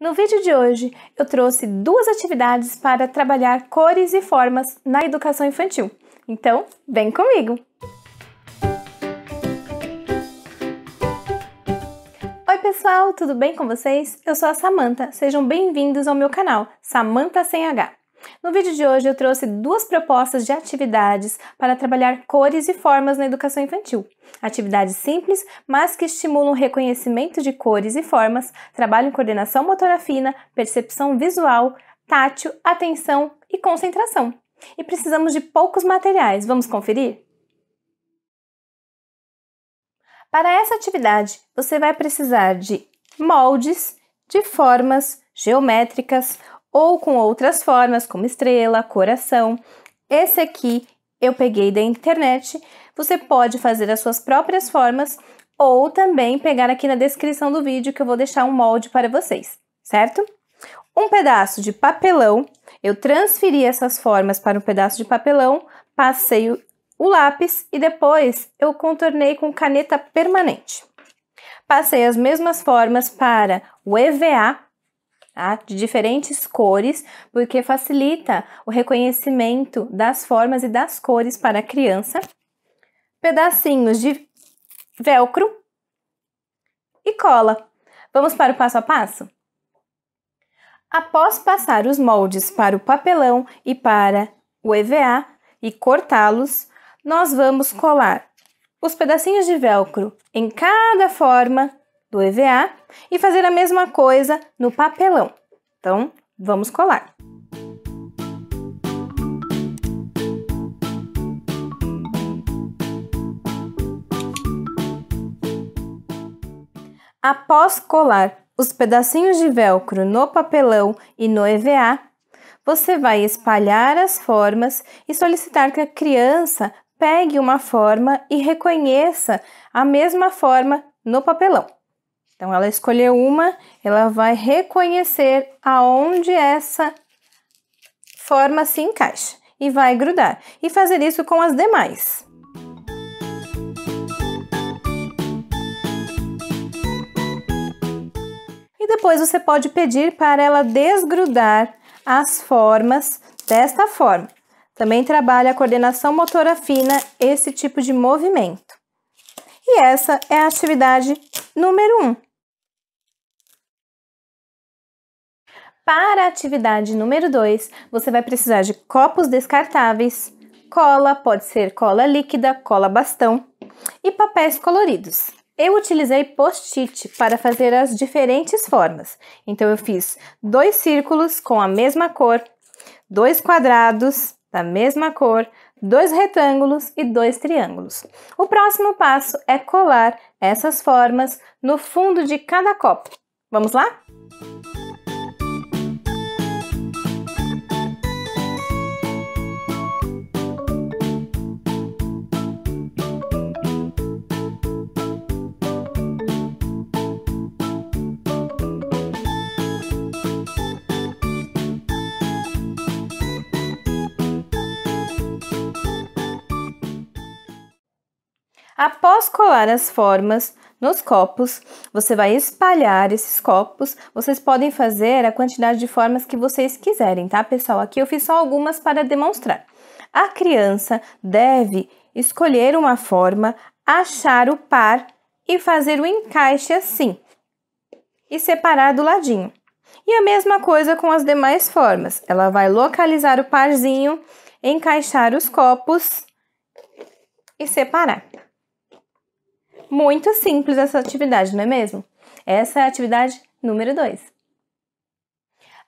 No vídeo de hoje, eu trouxe duas atividades para trabalhar cores e formas na educação infantil. Então, vem comigo! Oi pessoal, tudo bem com vocês? Eu sou a Samanta. Sejam bem-vindos ao meu canal Samanta sem H. No vídeo de hoje eu trouxe duas propostas de atividades para trabalhar cores e formas na educação infantil. Atividades simples, mas que estimulam o reconhecimento de cores e formas, trabalho em coordenação motora fina, percepção visual, tátil, atenção e concentração. E precisamos de poucos materiais, vamos conferir? Para essa atividade, você vai precisar de moldes, de formas geométricas, ou com outras formas, como estrela, coração. Esse aqui eu peguei da internet. Você pode fazer as suas próprias formas ou também pegar aqui na descrição do vídeo que eu vou deixar um molde para vocês, certo? Um pedaço de papelão, eu transferi essas formas para um pedaço de papelão, passei o lápis e depois eu contornei com caneta permanente. Passei as mesmas formas para o EVA, tá? de diferentes cores, porque facilita o reconhecimento das formas e das cores para a criança. Pedacinhos de velcro e cola. Vamos para o passo a passo? Após passar os moldes para o papelão e para o EVA e cortá-los, nós vamos colar os pedacinhos de velcro em cada forma do EVA e fazer a mesma coisa no papelão. Então, vamos colar. Após colar os pedacinhos de velcro no papelão e no EVA, você vai espalhar as formas e solicitar que a criança pegue uma forma e reconheça a mesma forma no papelão. Então, ela escolheu uma, ela vai reconhecer aonde essa forma se encaixa e vai grudar e fazer isso com as demais. E depois você pode pedir para ela desgrudar as formas desta forma. Também trabalha a coordenação motora fina, esse tipo de movimento. E essa é a atividade número 1. Um. Para a atividade número 2, você vai precisar de copos descartáveis, cola, pode ser cola líquida, cola bastão e papéis coloridos. Eu utilizei post-it para fazer as diferentes formas. Então eu fiz dois círculos com a mesma cor, dois quadrados da mesma cor, dois retângulos e dois triângulos. O próximo passo é colar essas formas no fundo de cada copo. Vamos lá? Após colar as formas nos copos, você vai espalhar esses copos. Vocês podem fazer a quantidade de formas que vocês quiserem, tá, pessoal? Aqui eu fiz só algumas para demonstrar. A criança deve escolher uma forma, achar o par e fazer o encaixe assim e separar do ladinho. E a mesma coisa com as demais formas. Ela vai localizar o parzinho, encaixar os copos e separar. Muito simples essa atividade, não é mesmo? Essa é a atividade número 2.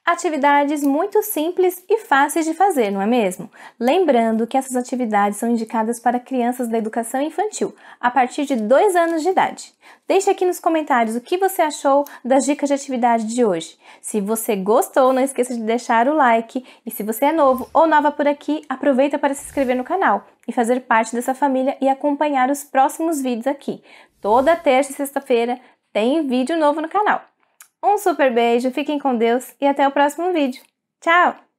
Atividades muito simples e fáceis de fazer, não é mesmo? Lembrando que essas atividades são indicadas para crianças da educação infantil, a partir de 2 anos de idade. Deixe aqui nos comentários o que você achou das dicas de atividade de hoje. Se você gostou, não esqueça de deixar o like e se você é novo ou nova por aqui, aproveita para se inscrever no canal e fazer parte dessa família e acompanhar os próximos vídeos aqui. Toda terça e sexta-feira tem vídeo novo no canal. Um super beijo, fiquem com Deus e até o próximo vídeo. Tchau!